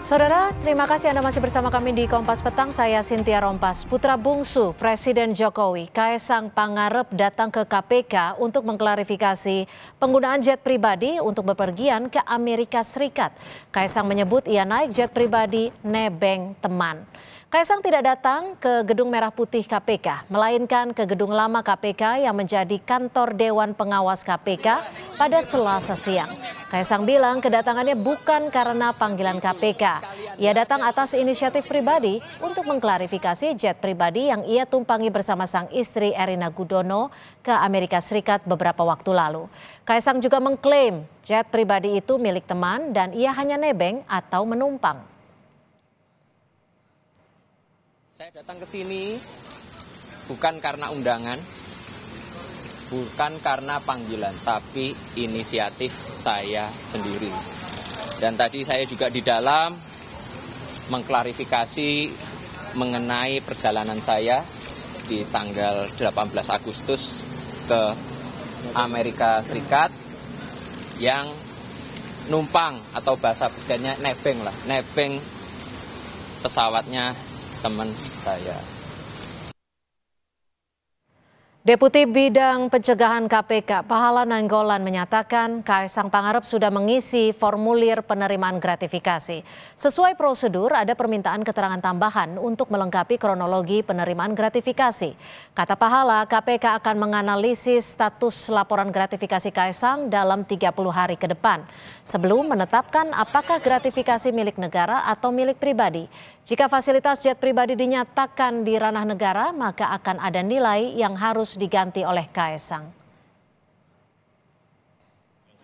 Saudara, terima kasih Anda masih bersama kami di Kompas Petang. Saya Sintia Rompas. Putra bungsu Presiden Jokowi, Kaisang Pangarep datang ke KPK untuk mengklarifikasi penggunaan jet pribadi untuk bepergian ke Amerika Serikat. Kaisang menyebut ia naik jet pribadi nebeng teman. Kaisang tidak datang ke Gedung Merah Putih KPK, melainkan ke Gedung Lama KPK yang menjadi kantor Dewan Pengawas KPK pada Selasa siang. Kaisang bilang kedatangannya bukan karena panggilan KPK. Ia datang atas inisiatif pribadi untuk mengklarifikasi jet pribadi yang ia tumpangi bersama sang istri Erina Gudono ke Amerika Serikat beberapa waktu lalu. Kaisang juga mengklaim jet pribadi itu milik teman dan ia hanya nebeng atau menumpang. Saya datang ke sini bukan karena undangan, bukan karena panggilan, tapi inisiatif saya sendiri. Dan tadi saya juga di dalam mengklarifikasi mengenai perjalanan saya di tanggal 18 Agustus ke Amerika Serikat yang numpang atau bahasa bedanya nebeng lah, nebeng pesawatnya teman saya. Deputi Bidang Pencegahan KPK, Pahala Nanggolan menyatakan Kaisang Pangarep sudah mengisi formulir penerimaan gratifikasi. Sesuai prosedur, ada permintaan keterangan tambahan untuk melengkapi kronologi penerimaan gratifikasi. Kata Pahala, KPK akan menganalisis status laporan gratifikasi Kaisang dalam 30 hari ke depan sebelum menetapkan apakah gratifikasi milik negara atau milik pribadi. Jika fasilitas jet pribadi dinyatakan di ranah negara, maka akan ada nilai yang harus diganti oleh Kaisang.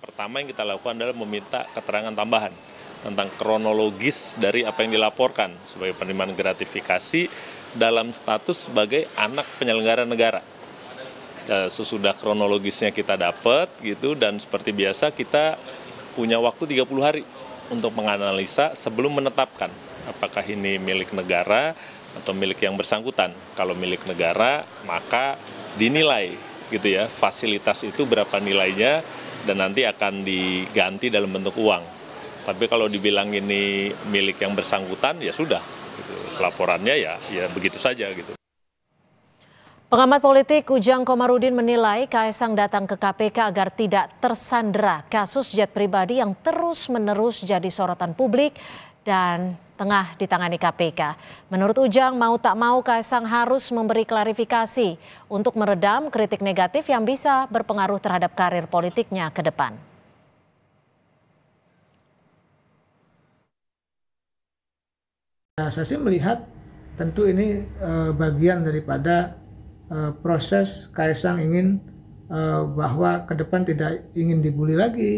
Pertama yang kita lakukan adalah meminta keterangan tambahan tentang kronologis dari apa yang dilaporkan sebagai penerimaan gratifikasi dalam status sebagai anak penyelenggara negara. Sesudah kronologisnya kita dapat gitu dan seperti biasa kita punya waktu 30 hari untuk menganalisa sebelum menetapkan apakah ini milik negara atau milik yang bersangkutan. Kalau milik negara, maka dinilai gitu ya, fasilitas itu berapa nilainya dan nanti akan diganti dalam bentuk uang. Tapi kalau dibilang ini milik yang bersangkutan, ya sudah. Gitu. Laporannya ya, ya begitu saja gitu. Pengamat politik Ujang Komarudin menilai Kaisang datang ke KPK agar tidak tersandera kasus jet pribadi yang terus-menerus jadi sorotan publik dan tengah ditangani KPK. Menurut Ujang, mau tak mau Kaisang harus memberi klarifikasi untuk meredam kritik negatif yang bisa berpengaruh terhadap karir politiknya ke depan. Nah, saya sih melihat tentu ini uh, bagian daripada uh, proses Kaisang ingin uh, bahwa ke depan tidak ingin dibully lagi.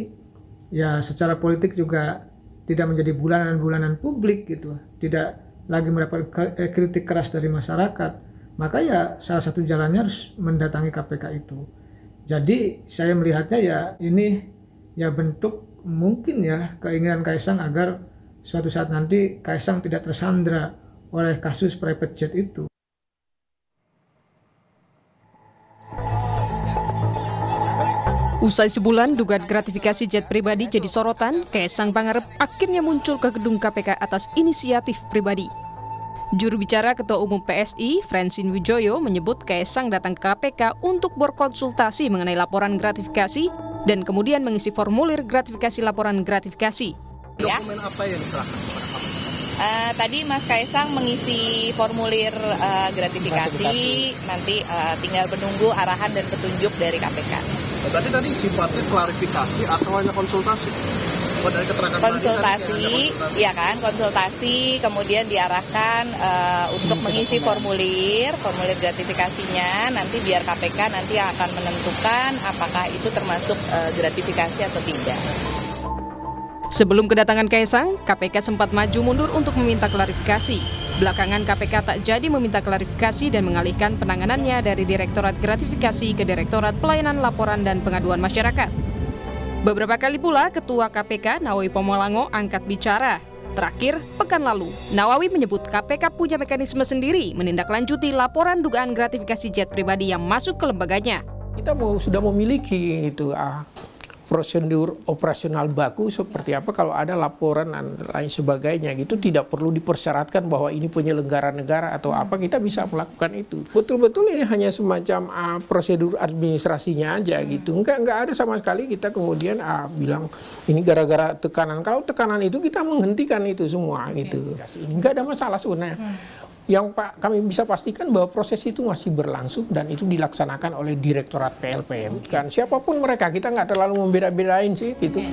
Ya secara politik juga tidak menjadi bulanan-bulanan publik gitu tidak lagi mendapat eh, kritik keras dari masyarakat maka ya salah satu jalannya harus mendatangi KPK itu jadi saya melihatnya ya ini ya bentuk mungkin ya keinginan Kaisang agar suatu saat nanti Kaisang tidak tersandra oleh kasus private jet itu Usai sebulan dugaan gratifikasi jet pribadi jadi sorotan, Kaisang Pangarep akhirnya muncul ke gedung KPK atas inisiatif pribadi. Juru bicara Ketua Umum PSI, Francine Wijoyo, menyebut Kaisang datang ke KPK untuk berkonsultasi mengenai laporan gratifikasi dan kemudian mengisi formulir gratifikasi laporan gratifikasi. Ya. Dokumen apa yang diserahkan Uh, tadi Mas Kaisang mengisi formulir uh, gratifikasi, nanti uh, tinggal menunggu arahan dan petunjuk dari KPK. Berarti tadi sifatnya klarifikasi atau hanya konsultasi? konsultasi, konsultasi, ya kan, konsultasi, kemudian diarahkan uh, untuk mengisi, mengisi formulir, formulir gratifikasinya, nanti biar KPK nanti akan menentukan apakah itu termasuk uh, gratifikasi atau tidak. Sebelum kedatangan Kaisang, KPK sempat maju mundur untuk meminta klarifikasi. Belakangan KPK tak jadi meminta klarifikasi dan mengalihkan penanganannya dari Direktorat Gratifikasi ke Direktorat Pelayanan Laporan dan Pengaduan Masyarakat. Beberapa kali pula Ketua KPK Nawawi Pomolango angkat bicara. Terakhir, pekan lalu, Nawawi menyebut KPK punya mekanisme sendiri menindaklanjuti laporan dugaan gratifikasi jet pribadi yang masuk ke lembaganya. Kita mau sudah memiliki itu ah, prosedur operasional baku seperti apa kalau ada laporan dan lain sebagainya gitu tidak perlu dipersyaratkan bahwa ini penyelenggara negara atau apa hmm. kita bisa melakukan itu betul-betul ini hanya semacam uh, prosedur administrasinya aja hmm. gitu nggak nggak ada sama sekali kita kemudian uh, bilang ini gara-gara tekanan kalau tekanan itu kita menghentikan itu semua gitu iya, iya, iya, nggak ada masalah sebenarnya hmm yang Pak kami bisa pastikan bahwa proses itu masih berlangsung dan itu dilaksanakan oleh Direktorat PLPM kan siapapun mereka kita nggak terlalu membeda-bedain sih gitu.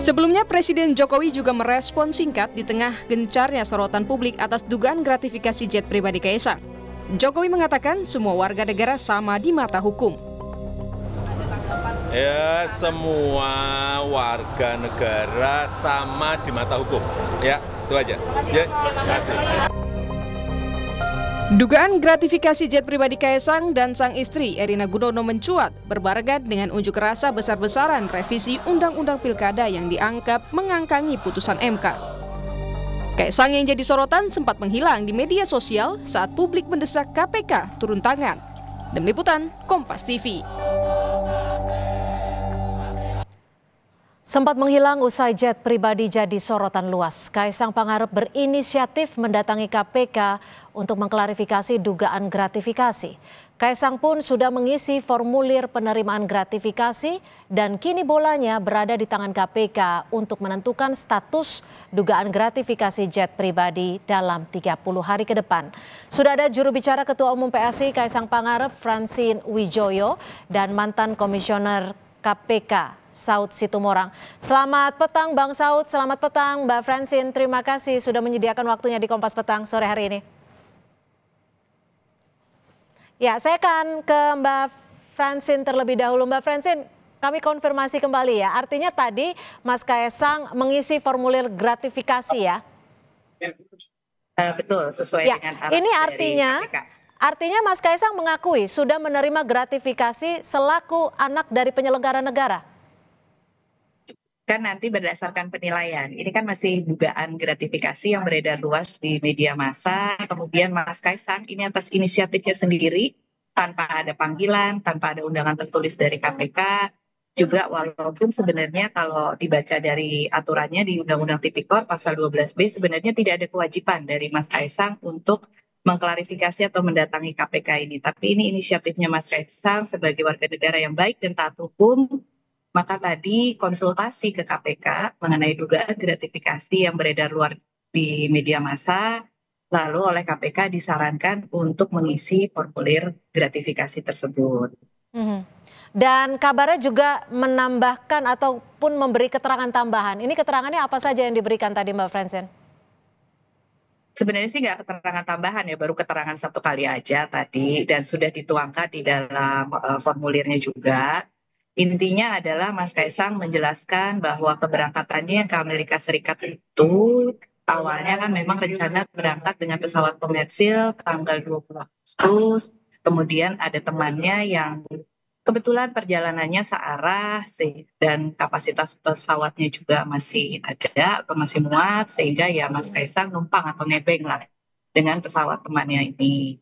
Sebelumnya Presiden Jokowi juga merespon singkat di tengah gencarnya sorotan publik atas dugaan gratifikasi jet pribadi Kaisang. Jokowi mengatakan semua warga negara sama di mata hukum. Ya, semua warga negara sama di mata hukum. Ya, itu aja. Ya. Terima kasih. Dugaan gratifikasi jet pribadi Kaisang dan sang istri Erina Gudono mencuat berbarengan dengan unjuk rasa besar-besaran revisi Undang-Undang Pilkada yang dianggap mengangkangi putusan MK. Kaisang yang jadi sorotan sempat menghilang di media sosial saat publik mendesak KPK turun tangan. Demi liputan Kompas TV. Sempat menghilang usai jet pribadi jadi sorotan luas. Kaisang Pangarep berinisiatif mendatangi KPK untuk mengklarifikasi dugaan gratifikasi. Kaisang pun sudah mengisi formulir penerimaan gratifikasi dan kini bolanya berada di tangan KPK untuk menentukan status dugaan gratifikasi jet pribadi dalam 30 hari ke depan. Sudah ada juru bicara Ketua Umum PSI Kaisang Pangarep, Francine Wijoyo dan mantan komisioner KPK Saud Situmorang. Selamat petang Bang Saud, selamat petang Mbak Francine. Terima kasih sudah menyediakan waktunya di Kompas Petang sore hari ini. Ya, saya akan ke Mbak Francine terlebih dahulu. Mbak Francine, kami konfirmasi kembali ya. Artinya tadi Mas Kaisang mengisi formulir gratifikasi ya? Uh, betul, sesuai ya. dengan arah Ini artinya dari Artinya Mas Kaisang mengakui sudah menerima gratifikasi selaku anak dari penyelenggara negara? kan nanti berdasarkan penilaian. Ini kan masih dugaan gratifikasi yang beredar luas di media massa. Kemudian Mas Kaisang ini atas inisiatifnya sendiri tanpa ada panggilan, tanpa ada undangan tertulis dari KPK. Juga walaupun sebenarnya kalau dibaca dari aturannya di Undang-Undang Tipikor pasal 12B sebenarnya tidak ada kewajiban dari Mas Kaisang untuk mengklarifikasi atau mendatangi KPK ini. Tapi ini inisiatifnya Mas Kaisang sebagai warga negara yang baik dan taat hukum maka tadi konsultasi ke KPK mengenai dugaan gratifikasi yang beredar luar di media massa, lalu oleh KPK disarankan untuk mengisi formulir gratifikasi tersebut. Mhm. Dan kabarnya juga menambahkan ataupun memberi keterangan tambahan. Ini keterangannya apa saja yang diberikan tadi Mbak Fransen? Sebenarnya sih nggak keterangan tambahan ya, baru keterangan satu kali aja tadi dan sudah dituangkan di dalam uh, formulirnya juga intinya adalah Mas Kaisang menjelaskan bahwa keberangkatannya ke Amerika Serikat itu awalnya kan memang rencana berangkat dengan pesawat komersil tanggal 20 Agustus, kemudian ada temannya yang kebetulan perjalanannya searah dan kapasitas pesawatnya juga masih ada atau masih muat sehingga ya Mas Kaisang numpang atau nebeng lah dengan pesawat temannya ini.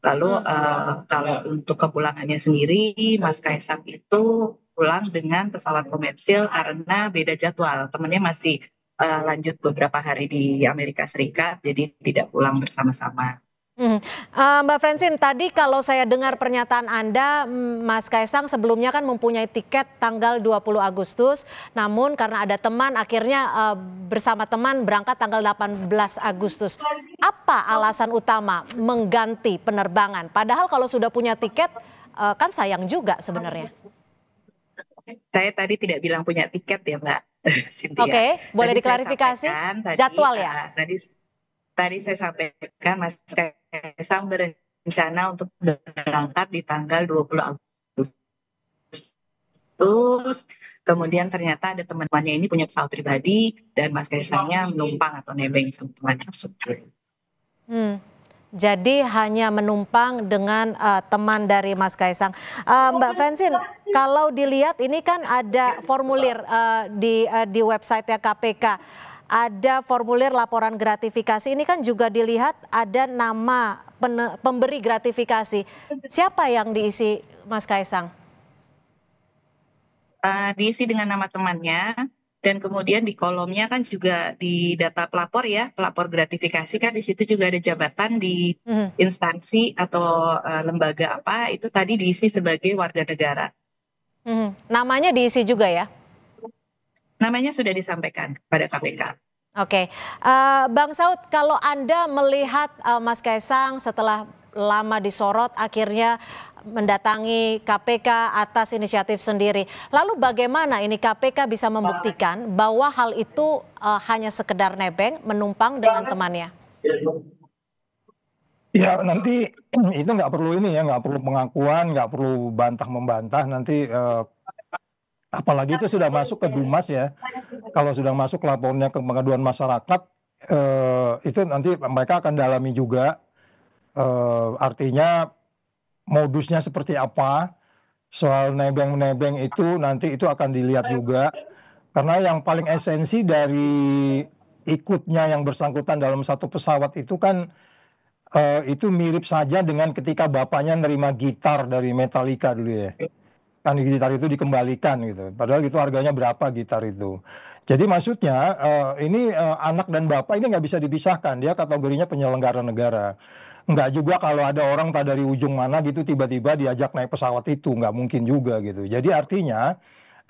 Lalu uh, kalau untuk kepulangannya sendiri, Mas Kaisang itu pulang dengan pesawat komersil karena beda jadwal. Temennya masih uh, lanjut beberapa hari di Amerika Serikat, jadi tidak pulang bersama-sama. Hmm. Uh, Mbak Francine, tadi kalau saya dengar pernyataan Anda, mm, Mas Kaisang sebelumnya kan mempunyai tiket tanggal 20 Agustus, namun karena ada teman akhirnya uh, bersama teman berangkat tanggal 18 Agustus. Apa alasan utama mengganti penerbangan? Padahal kalau sudah punya tiket uh, kan sayang juga sebenarnya saya tadi tidak bilang punya tiket ya Mbak Cynthia. Oke, boleh tadi diklarifikasi tadi, jadwal ya. Uh, tadi tadi saya sampaikan Mas Kaisang berencana untuk berangkat di tanggal 20 Agustus. Kemudian ternyata ada teman-temannya ini punya pesawat pribadi dan Mas Kaisangnya menumpang atau nebeng sama teman tersebut. Hmm. Jadi hanya menumpang dengan uh, teman dari Mas Kaisang. Uh, Mbak Francine, kalau dilihat ini kan ada iya, iya, formulir uh, di uh, di website KPK. Ada formulir laporan gratifikasi. Ini kan juga dilihat ada nama pemberi gratifikasi. Siapa yang diisi Mas Kaisang? Uh, diisi dengan nama temannya dan kemudian di kolomnya kan juga di data pelapor ya pelapor gratifikasi kan di situ juga ada jabatan di hmm. instansi atau eh, lembaga apa itu tadi diisi sebagai warga negara hmm. namanya diisi juga ya namanya sudah disampaikan kepada KPK Oke, uh, Bang Saud, kalau Anda melihat uh, Mas Kaisang setelah lama disorot akhirnya mendatangi KPK atas inisiatif sendiri. Lalu bagaimana ini KPK bisa membuktikan bahwa hal itu uh, hanya sekedar nebeng, menumpang dengan temannya? Ya nanti itu nggak perlu ini ya, nggak perlu pengakuan, nggak perlu bantah membantah. Nanti eh, apalagi itu sudah masuk ke Dumas ya. Kalau sudah masuk laporannya ke pengaduan masyarakat, eh, itu nanti mereka akan dalami juga. Eh, artinya modusnya seperti apa soal nebeng-nebeng itu nanti itu akan dilihat juga karena yang paling esensi dari ikutnya yang bersangkutan dalam satu pesawat itu kan uh, itu mirip saja dengan ketika bapaknya nerima gitar dari Metallica dulu ya kan gitar itu dikembalikan gitu padahal itu harganya berapa gitar itu jadi maksudnya uh, ini uh, anak dan bapak ini nggak bisa dipisahkan dia kategorinya penyelenggara negara nggak juga kalau ada orang tak dari ujung mana gitu tiba-tiba diajak naik pesawat itu nggak mungkin juga gitu. Jadi artinya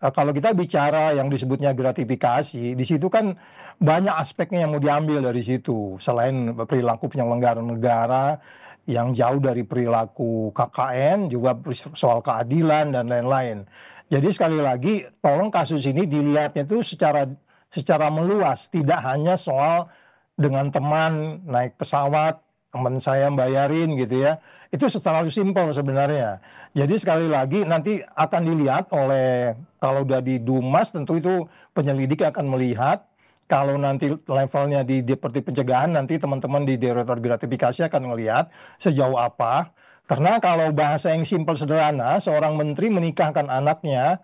eh, kalau kita bicara yang disebutnya gratifikasi, di situ kan banyak aspeknya yang mau diambil dari situ. Selain perilaku penyelenggara negara yang jauh dari perilaku KKN, juga soal keadilan dan lain-lain. Jadi sekali lagi, tolong kasus ini dilihatnya itu secara secara meluas, tidak hanya soal dengan teman naik pesawat teman saya bayarin gitu ya. Itu secara simpel sebenarnya. Jadi sekali lagi nanti akan dilihat oleh kalau udah di Dumas tentu itu penyelidik akan melihat kalau nanti levelnya di Deputi Pencegahan nanti teman-teman di Direktur Gratifikasi akan melihat sejauh apa. Karena kalau bahasa yang simpel sederhana, seorang menteri menikahkan anaknya,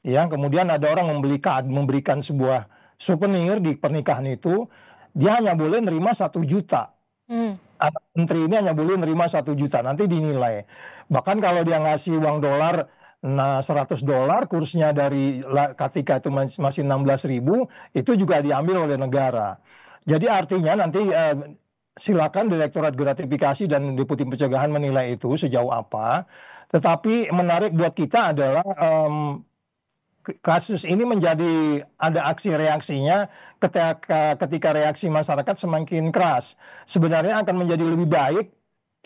yang kemudian ada orang membeli kad, memberikan sebuah souvenir di pernikahan itu, dia hanya boleh nerima satu juta. Hmm anak menteri ini hanya boleh nerima satu juta nanti dinilai bahkan kalau dia ngasih uang dolar nah 100 dolar kursnya dari ketika itu masih 16 ribu itu juga diambil oleh negara jadi artinya nanti eh, silakan direktorat gratifikasi dan deputi pencegahan menilai itu sejauh apa tetapi menarik buat kita adalah um, kasus ini menjadi ada aksi reaksinya ketika ketika reaksi masyarakat semakin keras sebenarnya akan menjadi lebih baik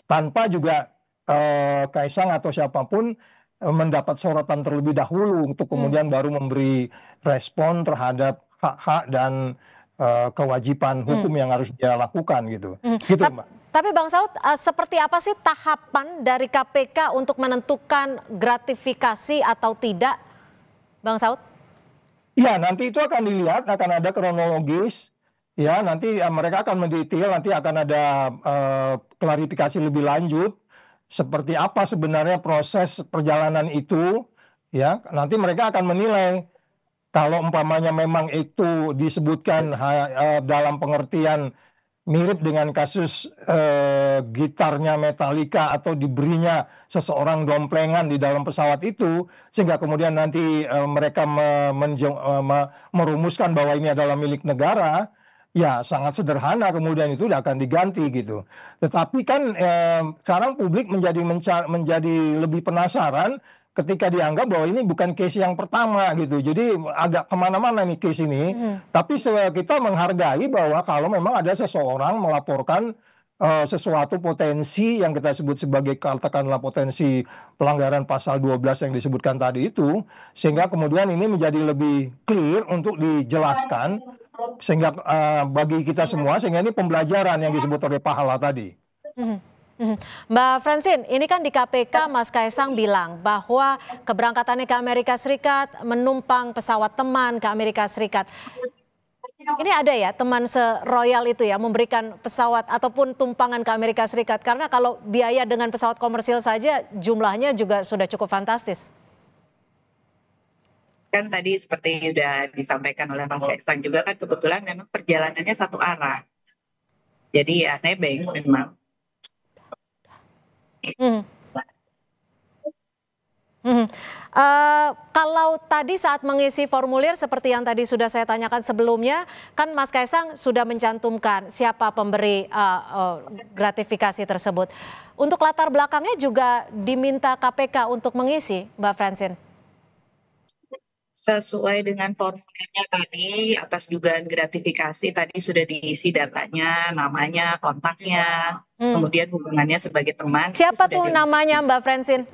tanpa juga eh, Kaisang atau siapapun eh, mendapat sorotan terlebih dahulu untuk hmm. kemudian hmm. baru memberi respon terhadap hak-hak dan eh, kewajiban hmm. hukum hmm. yang harus dia lakukan gitu hmm. gitu mbak tapi Bang Saud, eh, seperti apa sih tahapan dari KPK untuk menentukan gratifikasi atau tidak Bang Saud? Iya, nanti itu akan dilihat, akan ada kronologis. Ya, nanti eh, mereka akan mendetail, nanti akan ada uh, klarifikasi lebih lanjut seperti apa sebenarnya proses perjalanan itu. Ya, nanti mereka akan menilai kalau umpamanya memang itu disebutkan eh, dalam pengertian mirip dengan kasus eh, gitarnya Metallica atau diberinya seseorang domplengan di dalam pesawat itu sehingga kemudian nanti eh, mereka me, eh, me, merumuskan bahwa ini adalah milik negara ya sangat sederhana kemudian itu akan diganti gitu tetapi kan eh, sekarang publik menjadi menjadi lebih penasaran ketika dianggap bahwa ini bukan case yang pertama gitu. Jadi agak kemana-mana nih case ini. Hmm. Tapi kita menghargai bahwa kalau memang ada seseorang melaporkan uh, sesuatu potensi yang kita sebut sebagai katakanlah potensi pelanggaran pasal 12 yang disebutkan tadi itu, sehingga kemudian ini menjadi lebih clear untuk dijelaskan sehingga uh, bagi kita semua sehingga ini pembelajaran yang disebut oleh pahala tadi. Hmm. Mhm. Mbak Francine, ini kan di KPK Mas Kaisang bilang bahwa keberangkatannya ke Amerika Serikat menumpang pesawat teman ke Amerika Serikat. Ini ada ya teman se royal itu ya memberikan pesawat ataupun tumpangan ke Amerika Serikat karena kalau biaya dengan pesawat komersil saja jumlahnya juga sudah cukup fantastis. Kan tadi seperti sudah disampaikan oleh Mas Kaisang juga kan kebetulan memang perjalanannya satu arah. Jadi ya nebeng memang Hmm. Uh, kalau tadi saat mengisi formulir seperti yang tadi sudah saya tanyakan sebelumnya, kan Mas Kaisang sudah mencantumkan siapa pemberi uh, uh, gratifikasi tersebut. Untuk latar belakangnya juga diminta KPK untuk mengisi, Mbak Francine sesuai dengan formulirnya tadi atas juga gratifikasi tadi sudah diisi datanya, namanya, kontaknya, hmm. kemudian hubungannya sebagai teman. Siapa tuh di... namanya Mbak Francine?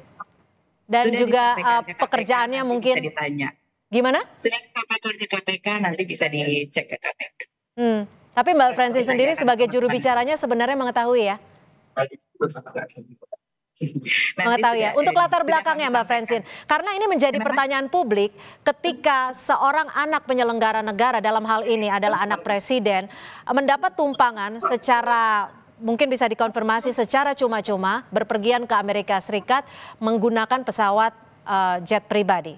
Dan sudah juga uh, pekerjaannya mungkin. Bisa ditanya. Gimana? Sudah disampaikan ke KPK nanti bisa dicek ke KPK. Hmm. Tapi Mbak Francine sendiri sebagai juru bicaranya sebenarnya mengetahui ya? mengetahui ya. Untuk eh, latar belakangnya Mbak Francine, karena ini menjadi pertanyaan publik ketika seorang anak penyelenggara negara dalam hal ini adalah anak presiden mendapat tumpangan secara mungkin bisa dikonfirmasi secara cuma-cuma berpergian ke Amerika Serikat menggunakan pesawat uh, jet pribadi.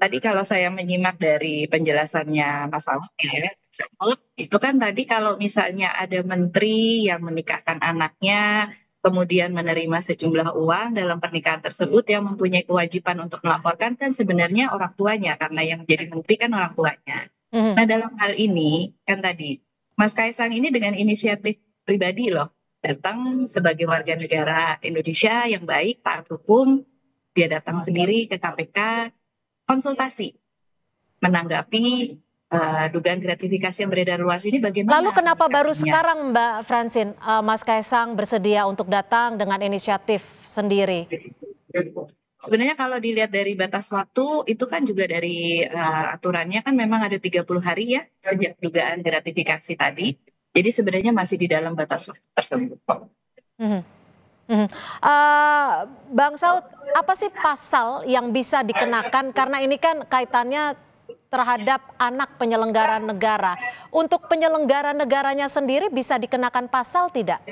Tadi kalau saya menyimak dari penjelasannya Mas Saud ya, itu kan tadi kalau misalnya ada menteri yang menikahkan anaknya, kemudian menerima sejumlah uang dalam pernikahan tersebut yang mempunyai kewajiban untuk melaporkan kan sebenarnya orang tuanya karena yang menjadi menteri kan orang tuanya. Hmm. Nah dalam hal ini kan tadi Mas Kaisang ini dengan inisiatif pribadi loh datang sebagai warga negara Indonesia yang baik taat hukum dia datang sendiri ke KPK konsultasi menanggapi uh, dugaan gratifikasi yang beredar luas ini bagaimana? Lalu kenapa baru sekarang Mbak Francin uh, eh, Mas Kaisang bersedia untuk datang dengan inisiatif sendiri? Sebenarnya kalau dilihat dari batas waktu itu kan juga dari uh, aturannya kan memang ada 30 hari ya sejak dugaan gratifikasi tadi. Jadi sebenarnya masih di dalam batas waktu tersebut. Mm -hmm. Hmm. Uh, Bang Saud, apa sih pasal yang bisa dikenakan karena ini kan kaitannya terhadap anak penyelenggara negara. Untuk penyelenggara negaranya sendiri bisa dikenakan pasal tidak?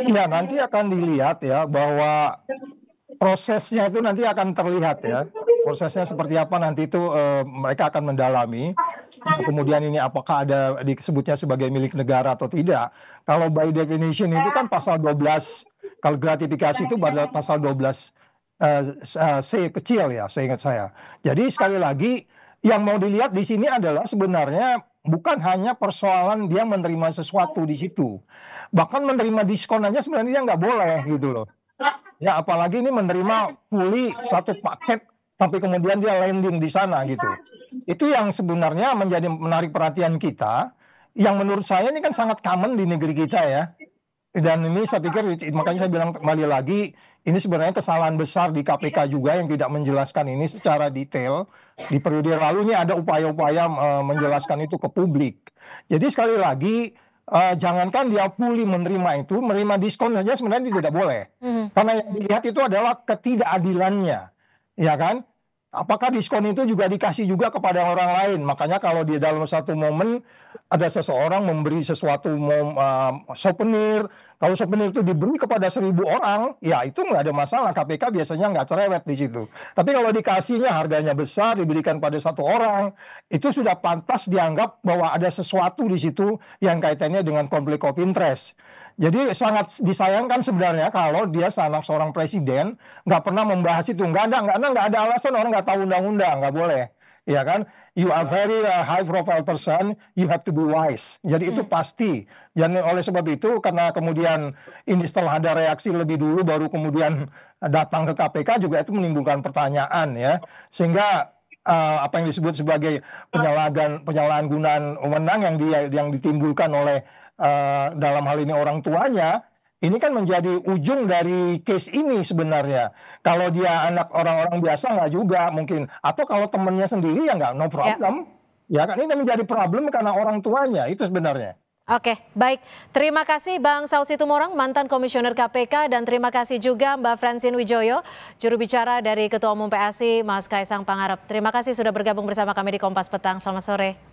Ya nanti akan dilihat ya bahwa prosesnya itu nanti akan terlihat ya prosesnya seperti apa nanti itu uh, mereka akan mendalami. Kemudian ini apakah ada disebutnya sebagai milik negara atau tidak. Kalau by definition itu kan pasal 12 kalau gratifikasi itu pada pasal 12 uh, eh, eh, C kecil ya, saya ingat saya. Jadi sekali lagi yang mau dilihat di sini adalah sebenarnya bukan hanya persoalan dia menerima sesuatu di situ, bahkan menerima diskon aja sebenarnya nggak boleh gitu loh. Ya apalagi ini menerima fully satu paket tapi kemudian dia landing di sana gitu. Iya. Itu yang sebenarnya menjadi menarik perhatian kita yang menurut saya ini kan sangat common di negeri kita ya. Dan ini saya pikir makanya saya bilang kembali lagi ini sebenarnya kesalahan besar di KPK juga yang tidak menjelaskan ini secara detail. Di periode lalu ini ada upaya-upaya eh, menjelaskan itu ke publik. Jadi sekali lagi uh, jangankan dia pulih menerima itu, menerima diskon saja sebenarnya tidak boleh. Hmm. Karena yang dilihat itu adalah ketidakadilannya ya kan? Apakah diskon itu juga dikasih juga kepada orang lain? Makanya kalau di dalam satu momen ada seseorang memberi sesuatu mom, uh, souvenir, kalau souvenir itu diberi kepada seribu orang, ya itu nggak ada masalah. KPK biasanya nggak cerewet di situ. Tapi kalau dikasihnya harganya besar, diberikan pada satu orang, itu sudah pantas dianggap bahwa ada sesuatu di situ yang kaitannya dengan konflik of interest. Jadi sangat disayangkan sebenarnya kalau dia sanak seorang presiden nggak pernah membahas itu. Nggak ada, nggak ada, nggak ada alasan orang nggak tahu undang-undang, nggak boleh. Ya kan, you are very uh, high profile person, you have to be wise. Jadi itu hmm. pasti. Dan oleh sebab itu, karena kemudian ini setelah ada reaksi lebih dulu, baru kemudian datang ke KPK juga itu menimbulkan pertanyaan ya. Sehingga uh, apa yang disebut sebagai penyalahan penyalahan gunaan wewenang yang dia yang ditimbulkan oleh uh, dalam hal ini orang tuanya ini kan menjadi ujung dari case ini sebenarnya. Kalau dia anak orang-orang biasa nggak juga mungkin, atau kalau temannya sendiri ya nggak no ya. problem. Ya. Ya kan ini menjadi problem karena orang tuanya itu sebenarnya. Oke, baik. Terima kasih Bang Saud Situmorang, mantan Komisioner KPK, dan terima kasih juga Mbak Francine Wijoyo, juru bicara dari Ketua Umum PSI, Mas Kaisang Pangarep. Terima kasih sudah bergabung bersama kami di Kompas Petang. Selamat sore.